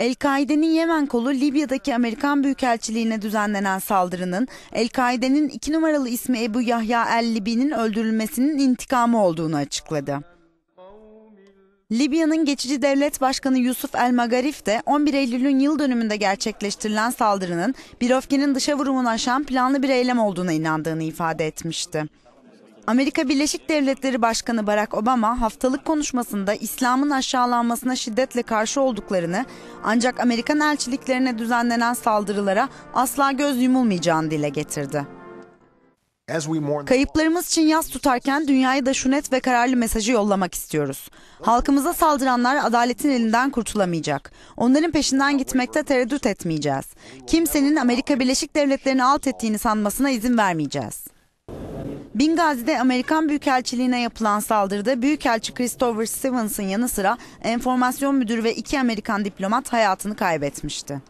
El-Kaide'nin Yemen kolu Libya'daki Amerikan Büyükelçiliğine düzenlenen saldırının El-Kaide'nin iki numaralı ismi Ebu Yahya El-Libi'nin öldürülmesinin intikamı olduğunu açıkladı. Libya'nın geçici devlet başkanı Yusuf El Magarif de 11 Eylül'ün yıl dönümünde gerçekleştirilen saldırının bir öfkenin dışa vurumunu aşan planlı bir eylem olduğuna inandığını ifade etmişti. Amerika Birleşik Devletleri Başkanı Barack Obama haftalık konuşmasında İslam'ın aşağılanmasına şiddetle karşı olduklarını ancak Amerikan elçiliklerine düzenlenen saldırılara asla göz yumulmayacağını dile getirdi. Kayıplarımız için yaz tutarken dünyaya da şu net ve kararlı mesajı yollamak istiyoruz. Halkımıza saldıranlar adaletin elinden kurtulamayacak. Onların peşinden gitmekte tereddüt etmeyeceğiz. Kimsenin Amerika Birleşik Devletleri'ni alt ettiğini sanmasına izin vermeyeceğiz. Bingazi'de Amerikan Büyükelçiliğine yapılan saldırıda Büyükelçi Christopher Stevens'ın yanı sıra enformasyon müdürü ve iki Amerikan diplomat hayatını kaybetmişti.